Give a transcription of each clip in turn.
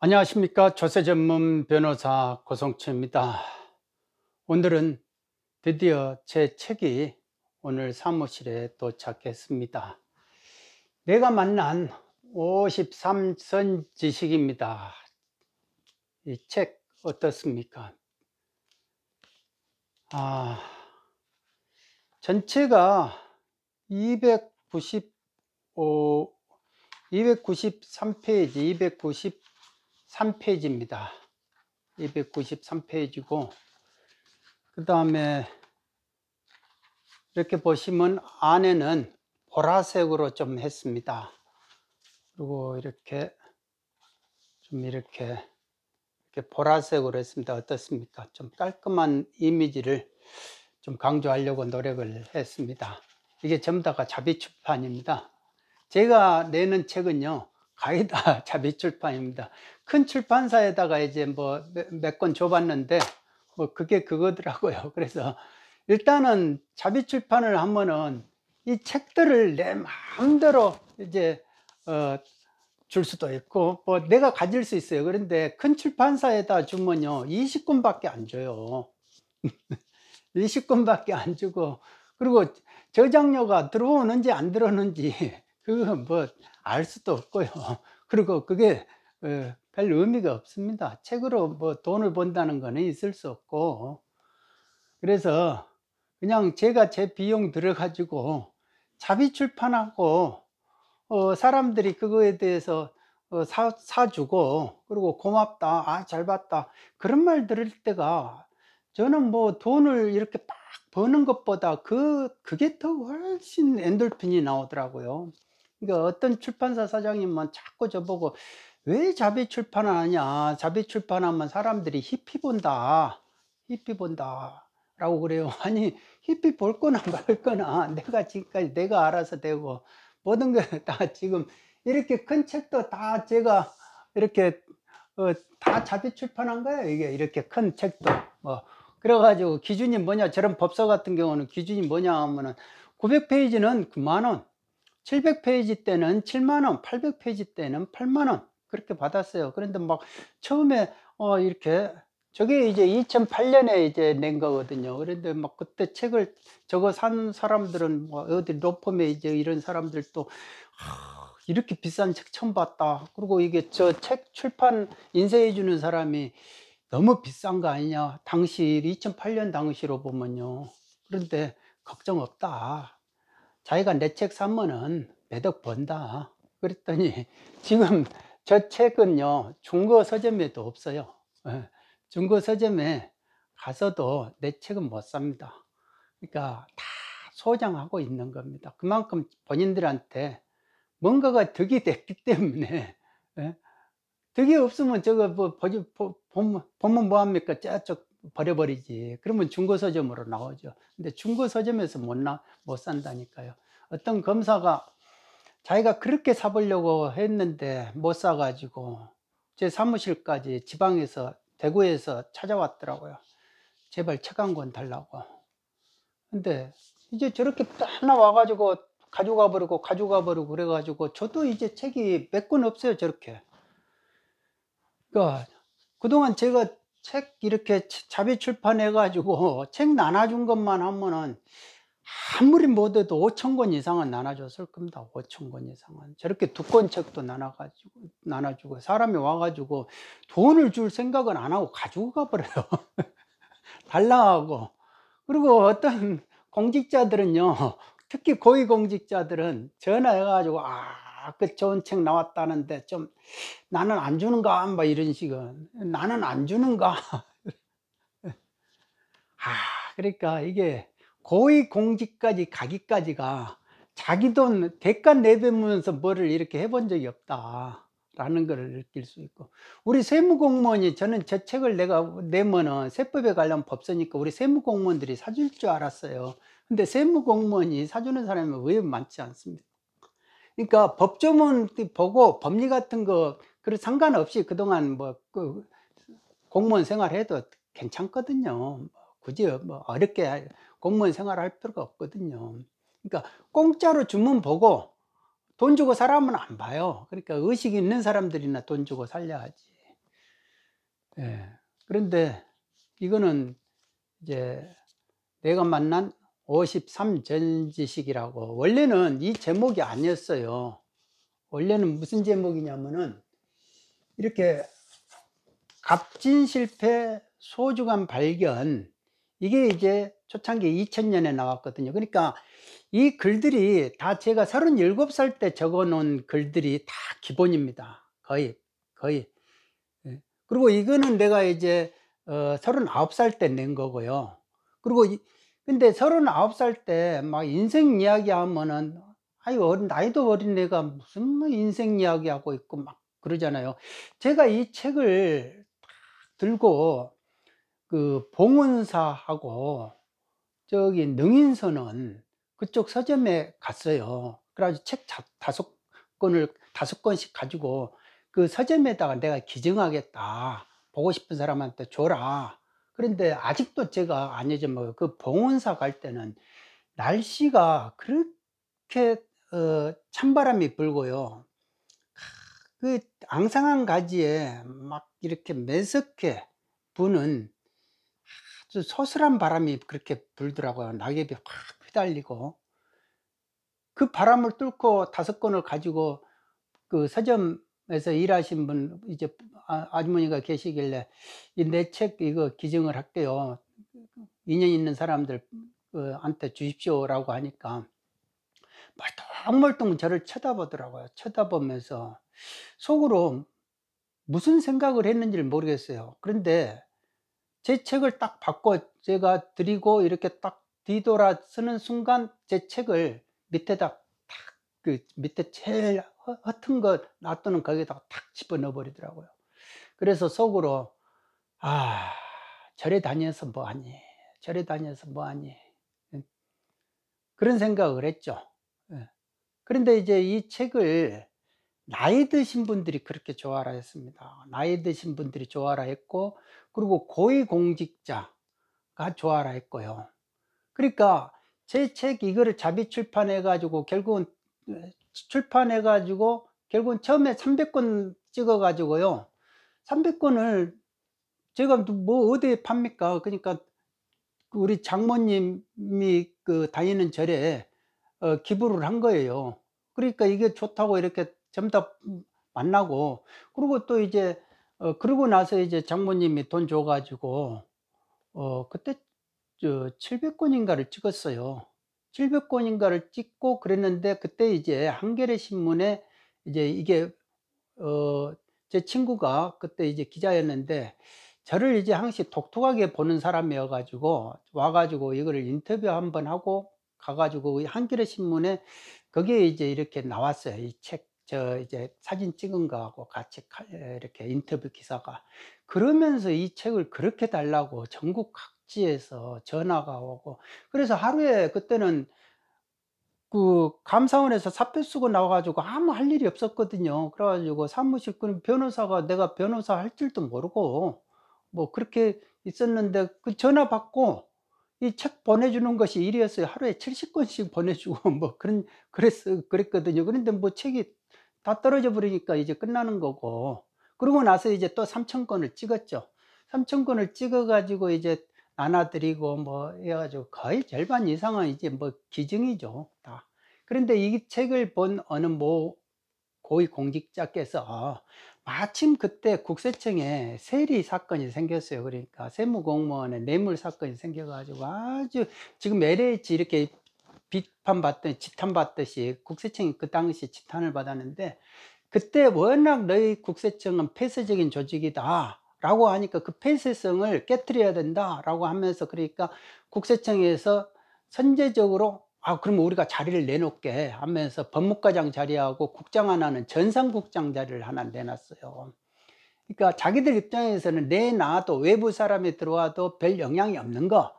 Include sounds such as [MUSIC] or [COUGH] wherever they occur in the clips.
안녕하십니까 조세 전문 변호사 고성채입니다 오늘은 드디어 제 책이 오늘 사무실에 도착했습니다 내가 만난 53선 지식입니다 이 책 어떻습니까 아 전체가 295 293페이지, 290 293페이지입니다. 293페이지고 그 다음에 이렇게 보시면 안에는 보라색으로 좀 했습니다. 그리고 이렇게 좀 이렇게 이렇게 보라색으로 했습니다. 어떻습니까? 좀 깔끔한 이미지를 좀 강조하려고 노력을 했습니다. 이게 전부 다가 자비출판입니다. 제가 내는 책은요. 가이다 [LAUGHS] 자비출판입니다. 큰 출판사에다가 이제 뭐 몇 권 줘봤는데 뭐 그게 그거더라고요. [LAUGHS] 그래서 일단은 자비출판을 하면은 이 책들을 내 마음대로 이제 어줄 수도 있고 뭐 내가 가질 수 있어요. 그런데 큰 출판사에다 주면요 20권밖에 안 줘요. 20권밖에 [LAUGHS] 안 주고 그리고 저장료가 들어오는지 안 들어오는지 그건 뭐 알 수도 없고요. [LAUGHS] 그리고 그게 어, 별 의미가 없습니다. 책으로 뭐 돈을 번다는 거는 있을 수 없고. 그래서 그냥 제가 제 비용 들어가지고 자비 출판하고 어 사람들이 그거에 대해서 어 사, 사주고 그리고 고맙다 아 잘 봤다 그런 말 들을 때가 저는 뭐 돈을 이렇게 빡 버는 것보다 그 그게 더 훨씬 엔돌핀이 나오더라고요 그러니까 어떤 출판사 사장님만 자꾸 저보고 왜 자비 출판하냐 을 자비 출판하면 사람들이 히피 본다 히피 본다 라고 그래요 [LAUGHS] 아니 히피 볼 거나 말 거나 내가 지금까지 내가 알아서 되고 모든 게 다 지금 이렇게 큰 책도 다 제가 이렇게 어, 다 자비 출판한 거예요 이게 이렇게 큰 책도 뭐 그래가지고 기준이 뭐냐 저런 법서 같은 경우는 기준이 뭐냐 하면은 900페이지는 9만원 700페이지 때는 7만원, 800페이지 때는 8만원 그렇게 받았어요. 그런데 막 처음에 어 이렇게 저게 이제 2008년에 이제 낸 거거든요. 그런데 막 그때 책을 저거 산 사람들은 뭐 어디 로펌에 이제 이런 사람들도 이렇게 비싼 책 처음 봤다. 그리고 이게 저 책 출판 인쇄해 주는 사람이 너무 비싼 거 아니냐. 당시 2008년 당시로 보면요. 그런데 걱정 없다. 자기가 내 책 사면은 매덕 번다 그랬더니 [LAUGHS] 지금 저 책은요 중고 서점에도 없어요 예, 중고 서점에 가서도 내 책은 못 삽니다 그러니까 다 소장하고 있는 겁니다 그만큼 본인들한테 뭔가가 득이 됐기 때문에 예. 득이 없으면 저거 뭐 보지 보면 뭐합니까 저 버려버리지. 그러면 중고서점으로 나오죠. 근데 중고서점에서 못, 나, 못 산다니까요. 어떤 검사가 자기가 그렇게 사보려고 했는데 못 사가지고 제 사무실까지 지방에서 대구에서 찾아왔더라고요. 제발 책 한 권 달라고. 근데 이제 저렇게 하나 와가지고 가져가 버리고 가져가 버리고 그래가지고 저도 이제 책이 몇 권 없어요 저렇게. 그러니까 그동안 제가 책 이렇게 자비 출판해 가지고 [LAUGHS] 책 나눠준 것만 하면은 아무리 못해도 5천 권 이상은 나눠줬을 겁니다. 5천 권 이상은 저렇게 두 권 책도 나눠가지고 나눠주고 사람이 와가지고 돈을 줄 생각은 안 하고 가지고 가버려요. [LAUGHS] 달라하고 그리고 어떤 공직자들은요, 특히 고위 공직자들은 전화해가지고 아 아, 그 좋은 책 나왔다는데 좀 나는 안 주는가? 막 뭐 이런 식은 나는 안 주는가? [LAUGHS] 아, 그러니까 이게 고위 공직까지 가기까지가 자기 돈 대가 내대면서 뭐를 이렇게 해본 적이 없다라는 걸 느낄 수 있고 우리 세무공무원이 저는 저 책을 내가 내면은 세법에 관련 법서니까 우리 세무공무원들이 사줄 줄 알았어요 근데 세무공무원이 사주는 사람이 왜 많지 않습니다 그러니까 법조문 보고 법리 같은 거 그런 상관없이 그동안 뭐그 공무원 생활해도 괜찮거든요. 굳이 뭐 어렵게 공무원 생활할 필요가 없거든요. 그러니까 공짜로 주문 보고 돈 주고 사람은 안 봐요. 그러니까 의식 있는 사람들이나 돈 주고 살려야지. 예. 그런데 이거는 이제 내가 만난 53전지식이라고 원래는 이 제목이 아니었어요 원래는 무슨 제목이냐면은 이렇게 갑진 실패 소주간 발견 이게 이제 초창기 2000년에 나왔거든요 그러니까 이 글들이 다 제가 37살 때 적어 놓은 글들이 다 기본입니다 거의 거의 예. 그리고 이거는 내가 이제 39살 어, 때낸 거고요 그리고 이, 근데 39살 때 막 인생 이야기 하면은 아유 어린 나이도 어린 애가 무슨 뭐 인생 이야기 하고 있고 막 그러잖아요 제가 이 책을 들고 그 봉은사하고 저기 능인선은 그쪽 서점에 갔어요 그래가지고 책 다섯 권을 다섯 권씩 가지고 그 서점에다가 내가 기증하겠다 보고 싶은 사람한테 줘라 그런데 아직도 제가 안잊어먹그봉원사갈 뭐 때는 날씨가 그렇게 어, 찬바람이 불고요. 그 앙상한 가지에 막 이렇게 매섭게 부는 아주 서슬한 바람이 그렇게 불더라고요. 낙엽이 확 휘달리고 그 바람을 뚫고 다섯 건을 가지고 그 서점 그래서 일하신 분 이제 아, 아주머니가 계시길래 이 내 책 이거 기증을 할게요 인연 있는 사람들한테 그, 주십시오라고 하니까 말똥말똥 저를 쳐다보더라고요 쳐다보면서 속으로 무슨 생각을 했는지를 모르겠어요 그런데 제 책을 딱 받고 제가 드리고 이렇게 딱 뒤돌아 쓰는 순간 제 책을 밑에다 그 밑에 제일 허튼 것 놔두는 거기다가 에탁 집어넣어 버리더라고요. 그래서 속으로 아 절에 다녀서 뭐하니 절에 다녀서 뭐하니 그런 생각을 했죠. 예. 그런데 이제 이 책을 나이 드신 분들이 그렇게 좋아라 했습니다. 나이 드신 분들이 좋아라 했고, 그리고 고위공직자가 좋아라 했고요. 그러니까 제 책 이거를 자비 출판해가지고 결국은 출판해 가지고 결국은 처음에 300권 찍어 가지고요 300권을 제가 뭐 어디에 팝니까 그러니까 그 우리 장모님이 그 다니는 절에 어, 기부를 한 거예요 그러니까 이게 좋다고 이렇게 전부 다 만나고 그리고 또 이제 어, 그러고 나서 이제 장모님이 돈 줘가지고 어, 그때 저 700권인가를 찍었어요 700권인가를 찍고 그랬는데 그때 이제 한겨레 신문에 이제 이게 어제 친구가 그때 이제 기자였는데 저를 이제 항시 독특하게 보는 사람이어 가지고 와 가지고 이거를 인터뷰 한번 하고 가 가지고 한겨레 신문에 그게 이제 이렇게 나왔어요. 이 책 저 이제 사진 찍은 거하고 같이 이렇게 인터뷰 기사가 그러면서 이 책을 그렇게 달라고 전국 각 지에서 전화가 오고 그래서 하루에 그때는 그 감사원에서 사표 쓰고 나와가지고 아무 할 일이 없었거든요. 그래가지고 사무실 그 변호사가 내가 변호사 할 줄도 모르고 뭐 그렇게 있었는데 그 전화 받고 이 책 보내주는 것이 일이었어요. 하루에 70권씩 [LAUGHS] 보내주고 뭐 그런 그랬 어 그랬거든요. 그런데 뭐 책이 다 떨어져 버리니까 이제 끝나는 거고 그러고 나서 이제 또 3천 건을 찍었죠. 3천 건을 찍어가지고 이제 나눠드리고 뭐 해가지고 거의 절반 이상은 이제 뭐 기증이죠 다 그런데 이 책을 본 어느 모 고위 공직자께서 마침 그때 국세청에 세리 사건이 생겼어요 그러니까 세무공무원의 뇌물 사건이 생겨가지고 아주 지금 LH 이렇게 비판받듯 지탄받듯이 국세청이 그 당시 지탄을 받았는데 그때 워낙 너희 국세청은 폐쇄적인 조직이다 라고 하니까 그 폐쇄성을 깨뜨려야 된다 라고 하면서 그러니까 국세청에서 선제적으로 아 그러면 우리가 자리를 내놓게 하면서 법무과장 자리하고 국장 하나는 전상국장 자리를 하나 내놨어요 그러니까 자기들 입장에서는 내놔도 외부 사람이 들어와도 별 영향이 없는 거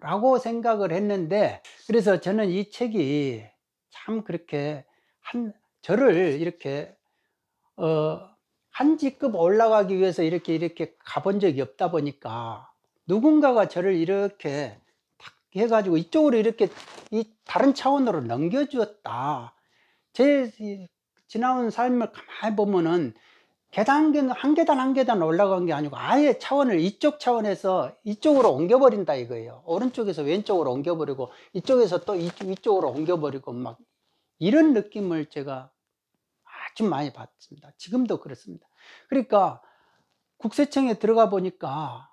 라고 생각을 했는데 그래서 저는 이 책이 참 그렇게 한 저를 이렇게 어한 직급 올라가기 위해서 이렇게 이렇게 가본 적이 없다 보니까 누군가가 저를 이렇게 탁 해가지고 이쪽으로 이렇게 이 다른 차원으로 넘겨주었다. 제 지나온 삶을 가만히 보면은 계단 한 계단 한 계단 올라간 게 아니고 아예 차원을 이쪽 차원에서 이쪽으로 옮겨버린다 이거예요. 오른쪽에서 왼쪽으로 옮겨버리고 이쪽에서 또 이쪽, 위쪽으로 옮겨버리고 막 이런 느낌을 제가 아주 많이 봤습니다. 지금도 그렇습니다. 그러니까 국세청에 들어가 보니까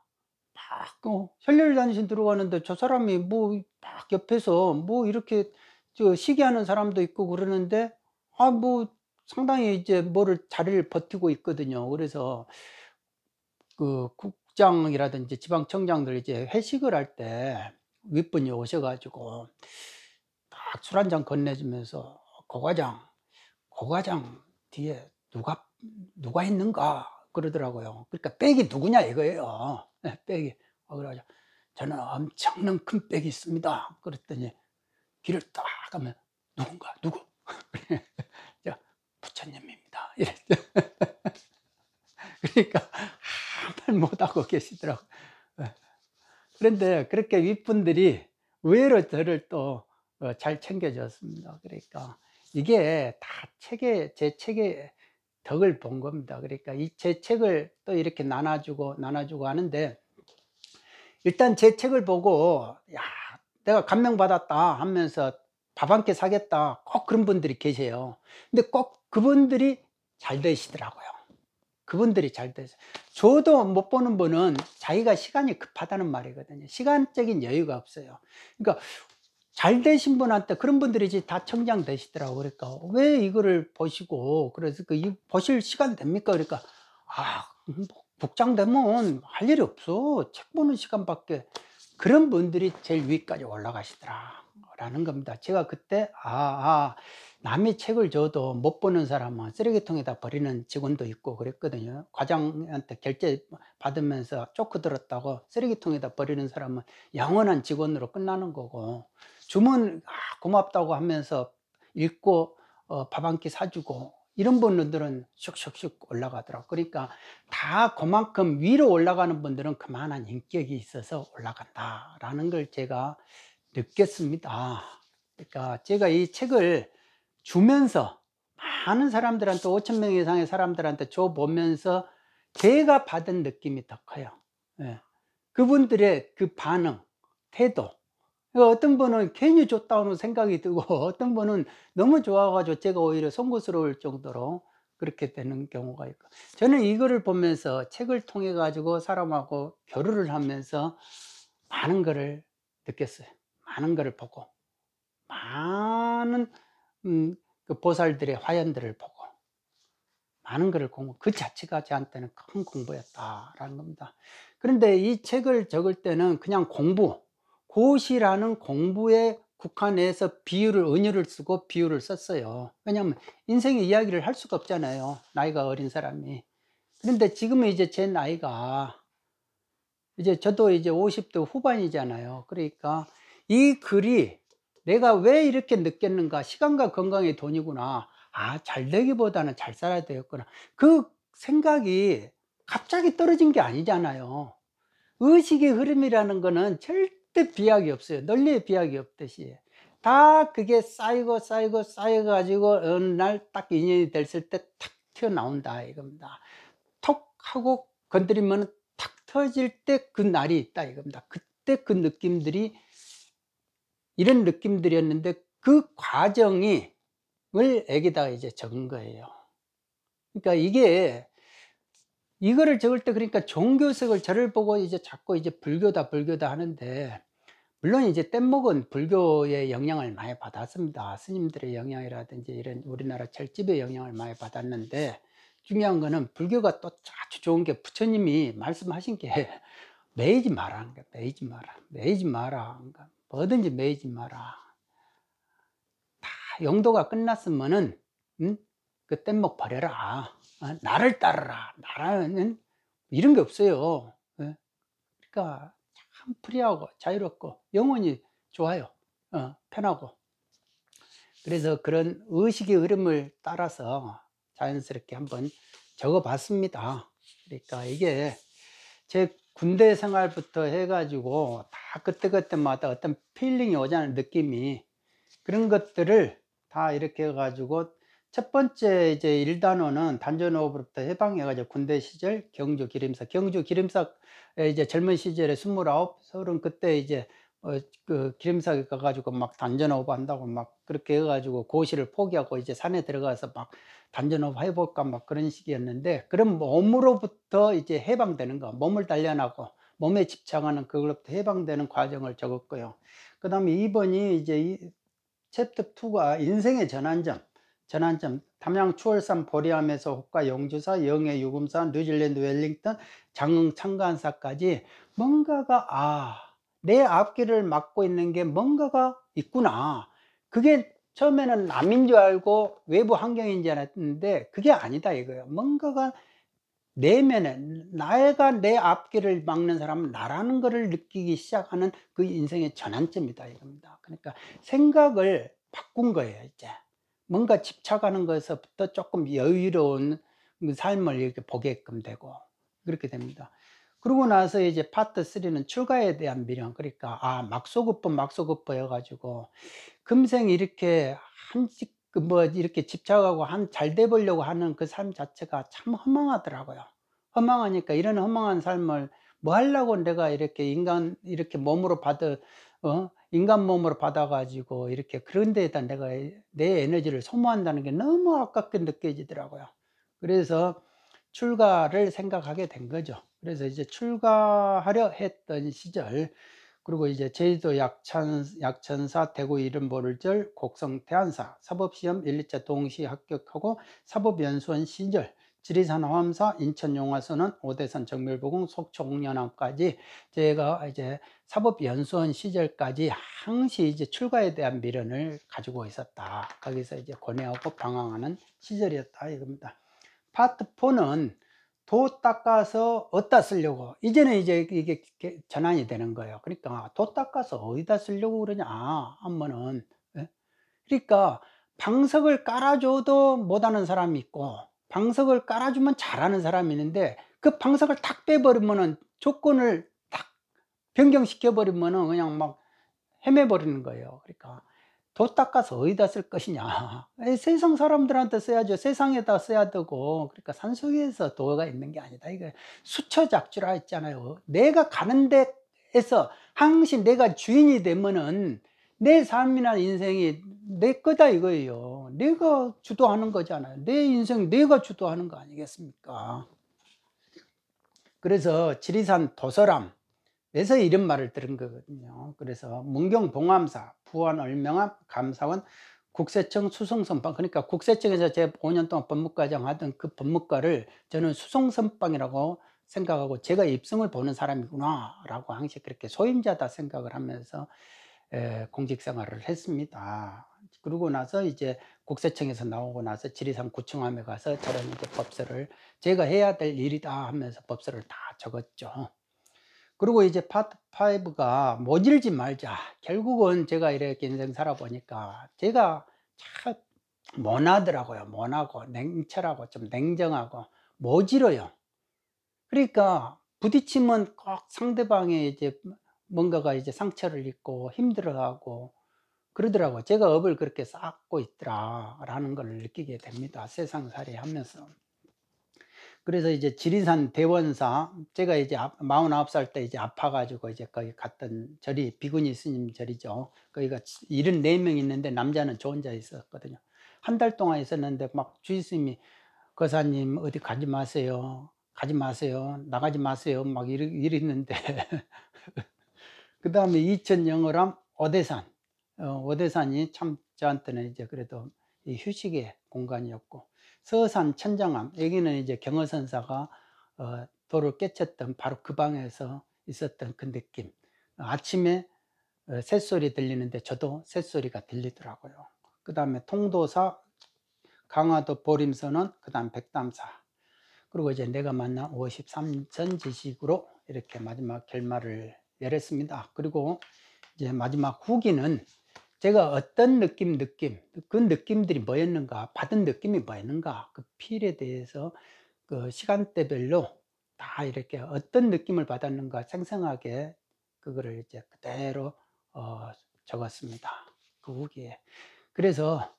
막 어, 혈혈단신 들어가는데 저 사람이 뭐 막 옆에서 뭐 이렇게 저 시기하는 사람도 있고 그러는데 아뭐 상당히 이제 뭐를 자리를 버티고 있거든요. 그래서 그 국장이라든지 지방청장들 이제 회식을 할 때 윗분이 오셔가지고 딱술한 잔 건네주면서 어, 고과장, 고과장 뒤에 누가 누가 있는가 그러더라고요. 그러니까 백이 누구냐 이거예요. 네, 백이 어, 그래가 저는 엄청난 큰 백이 있습니다. 그랬더니 길을 딱 가면 누군가 누구? 제 [LAUGHS] 부처님입니다. 이랬죠. [LAUGHS] 그러니까 아무 말 못하고 계시더라고 예. 그런데 그렇게 윗분들이 의외로 저를 또잘 어, 챙겨줬습니다. 그러니까 이게 다 책에 제 책에 덕을 본 겁니다. 그러니까 이제 책을 또 이렇게 나눠주고 나눠주고 하는데 일단 제 책을 보고 야 내가 감명받았다 하면서 밥한끼 사겠다 꼭 그런 분들이 계세요. 근데 꼭 그분들이 잘 되시더라고요. 그분들이 잘 되세요. 저도 못 보는 분은 자기가 시간이 급하다는 말이거든요. 시간적인 여유가 없어요. 그러니까 잘 되신 분한테 그런 분들이 이제 다 청장 되시더라고 그러니까 왜 이거를 보시고 그래서 그이 보실 시간 됩니까 그러니까 아 뭐 복장 되면 할 일이 없어 책 보는 시간밖에 그런 분들이 제일 위까지 올라가시더라 라는 겁니다 제가 그때 아, 아 남이 책을 줘도 못 보는 사람은 쓰레기통에다 버리는 직원도 있고 그랬거든요 과장한테 결제 받으면서 쪼크 들었다고 쓰레기통에다 버리는 사람은 영원한 직원으로 끝나는 거고 주문 아, 고맙다고 하면서 읽고 어, 밥한 끼 사주고 이런 분들은 슉슉슉 올라가더라고 그러니까 다 그만큼 위로 올라가는 분들은 그만한 인격이 있어서 올라간다 라는 걸 제가 느꼈습니다 그러니까 제가 이 책을 주면서 많은 사람들한테 5천 명 이상의 사람들한테 줘 보면서 제가 받은 느낌이 더 커요 예. 그분들의 그 반응, 태도 그러니까 어떤 분은 괜히 좋다는 생각이 들고 [LAUGHS] 어떤 분은 너무 좋아가지고 제가 오히려 송구스러울 정도로 그렇게 되는 경우가 있고 저는 이거를 보면서 책을 통해 가지고 사람하고 교류를 하면서 많은 것을 느꼈어요 많은 것을 보고 많은 음, 그 보살들의 화연들을 보고 많은 것을 공부 그 자체가 저한테는 큰 공부였다라는 겁니다 그런데 이 책을 적을 때는 그냥 공부 고시라는 공부에 국한해서 비유를 은유를 쓰고 비유를 썼어요 왜냐하면 인생의 이야기를 할 수가 없잖아요 나이가 어린 사람이 그런데 지금은 이제 제 나이가 이제 저도 이제 50대 후반이잖아요 그러니까 이 글이 내가 왜 이렇게 느꼈는가 시간과 건강의 돈이구나 아잘 되기보다는 잘 살아야 되겠구나 그 생각이 갑자기 떨어진 게 아니잖아요 의식의 흐름이라는 거는 절대 끝 비약이 없어요. 널리 비약이 없듯이. 다 그게 쌓이고 쌓이고 쌓여가지고 어느 날 딱 인연이 됐을 때 탁 튀어나온다 이겁니다. 톡 하고 건드리면 탁 터질 때 그 날이 있다 이겁니다. 그때 그 느낌들이 이런 느낌들이었는데 그 과정이 을 애기다가 이제 적은 거예요. 그러니까 이게 이거를 적을 때 그러니까 종교색을 저를 보고 이제 자꾸 이제 불교다 불교다 하는데 물론 이제 뗏목은 불교의 영향을 많이 받았습니다. 스님들의 영향이라든지 이런 우리나라 철집의 영향을 많이 받았는데 중요한 거는 불교가 또 아주 좋은 게 부처님이 말씀하신 게 [LAUGHS] 그러니까 매이지 마라 매이지 마라. 매이지 마라 한 거야. 뭐든지 매이지 마라. 다용도가 끝났으면은 음? 그 뗏목 버려라. 아, 나를 따르라. 나라는 이런 게 없어요. 예. 그러니까 참 프리하고 자유롭고 영혼이 좋아요. 어, 편하고. 그래서 그런 의식의 흐름을 따라서 자연스럽게 한번 적어봤습니다. 그러니까 이게 제 군대 생활부터 해가지고 다 그때그때마다 어떤 필링이 오잖아요. 느낌이. 그런 것들을 다 이렇게 해가지고 첫 번째 이제 일단원은 단전호흡으로부터 해방해가지고 군대 시절 경주 기림사. 경주 기림사 이제 젊은 시절에 스물아홉, 서른 그때 이제 어, 그 기림사에 가가지고 막 단전호흡 한다고 막 그렇게 해가지고 고시를 포기하고 이제 산에 들어가서 막 단전호흡 해볼까 막 그런 식이었는데 그런 몸으로부터 이제 해방되는 거, 몸을 단련하고 몸에 집착하는 그걸로부터 해방되는 과정을 적었고요. 그 다음에 2번이 이제 이 챕터 2가 인생의 전환점. 전환점 담양 추월산 보리암에서 호가 영주사 영해 유금산 뉴질랜드 웰링턴 장흥 창간사까지 뭔가가 아 내 앞길을 막고 있는 게 뭔가가 있구나 그게 처음에는 남인 줄 알고 외부 환경인 줄 알았는데 그게 아니다 이거예요 뭔가가 내면에 나가 내 앞길을 막는 사람은 나라는 것을 느끼기 시작하는 그 인생의 전환점이다 이겁니다 그러니까 생각을 바꾼 거예요 이제 뭔가 집착하는 것에서부터 조금 여유로운 삶을 이렇게 보게끔 되고 그렇게 됩니다. 그러고 나서 이제 파트 3는 출가에 대한 미련 그러니까 아 막소급보 막소급보 여가지고 금생 이렇게 한뭐 그 이렇게 집착하고 한 잘 돼 보려고 하는 그 삶 자체가 참 허망하더라고요. 허망하니까 이런 허망한 삶을 뭐 하려고 내가 이렇게 인간 이렇게 몸으로 받은 어? 인간 몸으로 받아가지고 이렇게 그런 데에다 내가 내 에너지를 소모한다는 게 너무 아깝게 느껴지더라고요. 그래서 출가를 생각하게 된 거죠. 그래서 이제 출가하려 했던 시절, 그리고 이제 제주도 약천, 약천사 대구 이름보를절 곡성 태안사 사법시험 1, 2차 동시 합격하고 사법연수원 시절 지리산 화엄사 인천용화선은 오대산 정밀보공 속초공연암까지 제가 이제 사법연수원 시절까지 항시 이제 출가에 대한 미련을 가지고 있었다. 거기서 이제 고뇌하고 방황하는 시절이었다 이겁니다. 파트 4는 도 닦아서 어디다 쓰려고 이제는 이제 이게 전환이 되는 거예요 그러니까 도 닦아서 어디다 쓰려고 그러냐 한번은 예? 그러니까 방석을 깔아줘도 못하는 사람이 있고 방석을 깔아주면 잘하는 사람이 있는데 그 방석을 탁 빼버리면은 조건을 탁 변경시켜 버리면은 그냥 막 헤매 버리는 거예요. 그러니까 도 닦아서 어디다 쓸 것이냐. [LAUGHS] 세상 사람들한테 써야죠. 세상에다 써야 되고. 그러니까 산속에서 도가 있는 게 아니다. 이거 수처 작주라 했잖아요. 내가 가는 데에서 항시 내가 주인이 되면은 내 삶이나 인생이 내 거다 이거예요. 내가 주도하는 거잖아요. 내 인생 내가 주도하는 거 아니겠습니까? 그래서 지리산 도서람에서 이런 말을 들은 거거든요. 그래서 문경 봉암사, 부안 얼명암, 감사원, 국세청 수송선방 그러니까 국세청에서 제 5년 동안 법무과장 하던 그 법무과를 저는 수송선방이라고 생각하고 제가 입성을 보는 사람이구나 라고 항상 그렇게 소임자다 생각을 하면서 공직 생활을 했습니다. 그러고 나서 이제 국세청에서 나오고 나서 지리산 구청함에 가서 저런 이제 법서를 제가 해야 될 일이다 하면서 법서를 다 적었죠. 그리고 이제 파트 5가 모질지 말자. 결국은 제가 이렇게 인생 살아보니까 제가 참 모나더라고요. 모나고 냉철하고 좀 냉정하고 모질어요. 그러니까 부딪히면 꼭 상대방의 이제 뭔가가 이제 상처를 입고 힘들어하고 그러더라고 제가 업을 그렇게 쌓고 있더라라는 걸 느끼게 됩니다 세상살이 하면서 그래서 이제 지리산 대원사 제가 이제 49살 아, 때 이제 아파가지고 이제 거기 갔던 절이 비구니 스님 절이죠 거기가 74명 있는데 남자는 저 혼자 있었거든요 한 달 동안 있었는데 막 주위 스님이 거사님 어디 가지 마세요 가지 마세요 나가지 마세요 막 이랬는데 [LAUGHS] 그 다음에 이천 영어람 오대산 어, 오대산이 참 저한테는 이제 그래도 휴식의 공간이었고 서산 천장암 여기는 이제 경허선사가 어, 도를 깨쳤던 바로 그 방에서 있었던 그 느낌 아침에 어, 새소리 들리는데 저도 새소리가 들리더라고요 그 다음에 통도사 강화도 보림선은 그 다음 백담사 그리고 이제 내가 만난 5 3전 지식으로 이렇게 마지막 결말을 내렸습니다. 그리고 이제 마지막 후기는 제가 어떤 느낌, 느낌, 그 느낌들이 뭐였는가, 받은 느낌이 뭐였는가, 그 필에 대해서 그 시간대별로 다 이렇게 어떤 느낌을 받았는가 생생하게 그거를 이제 그대로 어 적었습니다. 그 후기에. 그래서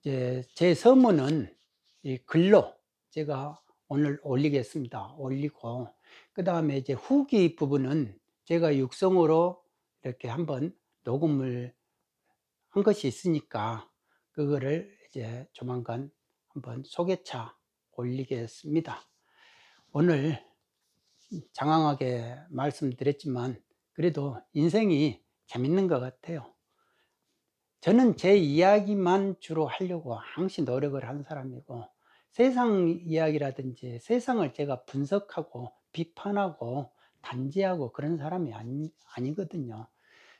이제 제 서문은 이 글로 제가 오늘 올리겠습니다. 올리고 그 다음에 이제 후기 부분은 제가 육성으로 이렇게 한번 녹음을 한 것이 있으니까 그거를 이제 조만간 한번 소개차 올리겠습니다. 오늘 장황하게 말씀드렸지만 그래도 인생이 재밌는 것 같아요. 저는 제 이야기만 주로 하려고 항시 노력을 한 사람이고 세상 이야기라든지 세상을 제가 분석하고 비판하고 단지하고 그런 사람이 아니, 아니거든요.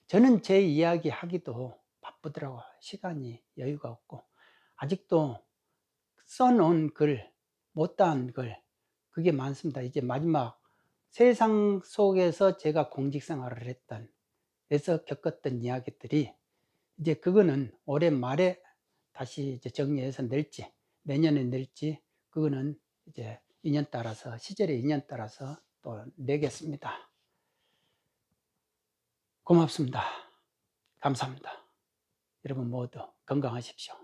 저는 제 이야기 하기도 바쁘더라고 시간이 여유가 없고. 아직도 써놓은 글, 못다한 글, 그게 많습니다. 이제 마지막 세상 속에서 제가 공직생활을 했던, 에서 겪었던 이야기들이 이제 그거는 올해 말에 다시 이제 정리해서 낼지, 내년에 낼지, 그거는 이제 인연 따라서, 시절의 인연 따라서 또 내겠습니다. 고맙습니다. 감사합니다. 여러분 모두 건강하십시오.